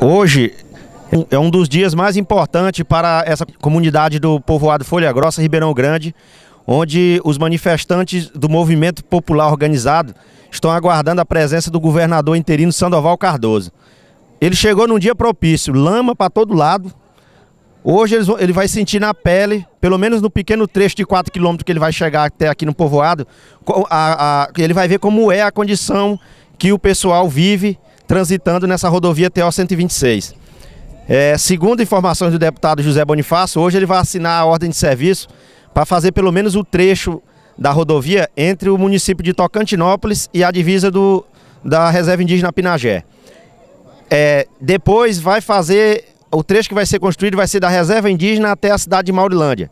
Hoje é um dos dias mais importantes para essa comunidade do povoado Folha Grossa, Ribeirão Grande, onde os manifestantes do movimento popular organizado estão aguardando a presença do governador interino Sandoval Cardoso. Ele chegou num dia propício, lama para todo lado. Hoje ele vai sentir na pele, pelo menos no pequeno trecho de 4 quilômetros que ele vai chegar até aqui no povoado, a, a, ele vai ver como é a condição que o pessoal vive transitando nessa rodovia TO 126. É, segundo informações do deputado José Bonifácio, hoje ele vai assinar a ordem de serviço para fazer pelo menos o trecho da rodovia entre o município de Tocantinópolis e a divisa do, da reserva indígena Pinagé. É, depois vai fazer, o trecho que vai ser construído vai ser da reserva indígena até a cidade de Maurilândia.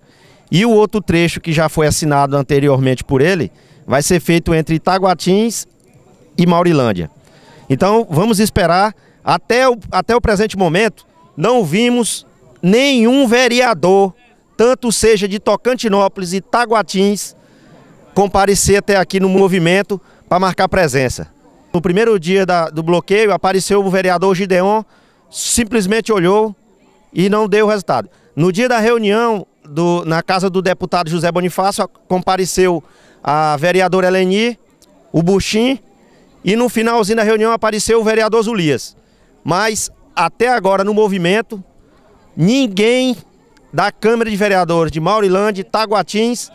E o outro trecho que já foi assinado anteriormente por ele vai ser feito entre Itaguatins e Maurilândia. Então vamos esperar. Até o, até o presente momento, não vimos nenhum vereador, tanto seja de Tocantinópolis e Taguatins, comparecer até aqui no movimento para marcar presença. No primeiro dia da, do bloqueio, apareceu o vereador Gideon, simplesmente olhou e não deu resultado. No dia da reunião do, na casa do deputado José Bonifácio, compareceu a vereadora Eleni, o Buxim e no finalzinho da reunião apareceu o vereador Zulias. Mas até agora no movimento, ninguém da Câmara de Vereadores de Maurilândia, Taguatins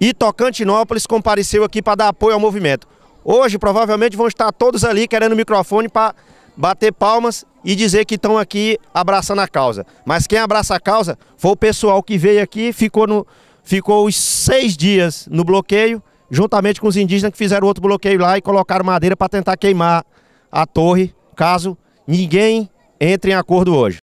e Tocantinópolis compareceu aqui para dar apoio ao movimento. Hoje, provavelmente, vão estar todos ali querendo o microfone para bater palmas e dizer que estão aqui abraçando a causa. Mas quem abraça a causa foi o pessoal que veio aqui, ficou, no, ficou os seis dias no bloqueio juntamente com os indígenas que fizeram outro bloqueio lá e colocaram madeira para tentar queimar a torre, caso ninguém entre em acordo hoje.